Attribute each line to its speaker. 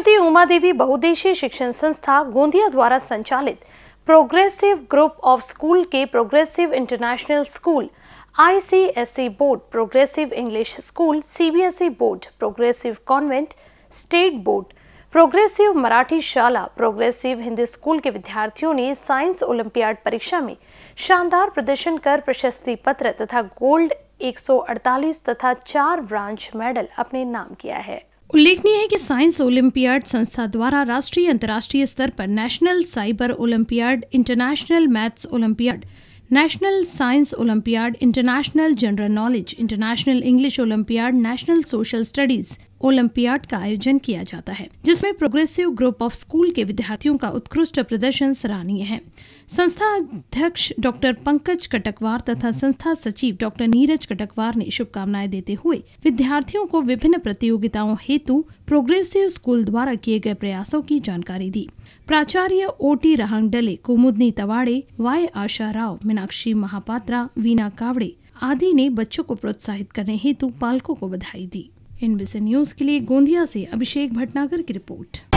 Speaker 1: श्रीमती उमा देवी बहुदेशीय शिक्षण संस्था गोंदिया द्वारा संचालित प्रोग्रेसिव ग्रुप ऑफ स्कूल के progressive international school ICSE board progressive English school CBSE board progressive convent state board progressive Marathi शाला progressive Hindi school के विद्यार्थियों ने साइंस ओलंपियाड परीक्षा में शानदार प्रदर्शन कर प्रशस्ति पत्र तथा गोल्ड 148 तथा चार ब्रांच मेडल अपने नाम किया है उल्लेखनीय है कि साइंस ओलंपियाड संस्था द्वारा राष्ट्रीय अंतर्राष्ट्रीय स्तर पर national cyber olympiad international maths olympiad national science olympiad international general knowledge international English olympiad national social studies olympiad का आयोजन किया जाता है जिसमें प्रोग्रेसिव ग्रुप ऑफ स्कूल के विद्यार्थियों का उत्कृष्ट प्रदर्शन सराहनीय है संस्था अध्यक्ष डॉक्टर पंकज कटकवार तथा संस्था सचिव डॉक्टर नीरज कटकवार ने शुभकामनाएं देते हुए विद्यार्थियों को विभिन्न प्रतियोगिताओं हेतु प्रोग्रेसिव स्कूल द्वारा किए गए प्रयासों की जानकारी दी प्राचार्य ओ टी रहांगडले कुमुदनी तवाड़े वाय आशा राव मीनाक्षी महापात्रा वीना कावड़े आदि ने बच्चों को प्रोत्साहित करने हेतु पालकों को बधाई दी एनबीसी न्यूज के लिए गोंदिया से अभिषेक भटनागर की रिपोर्ट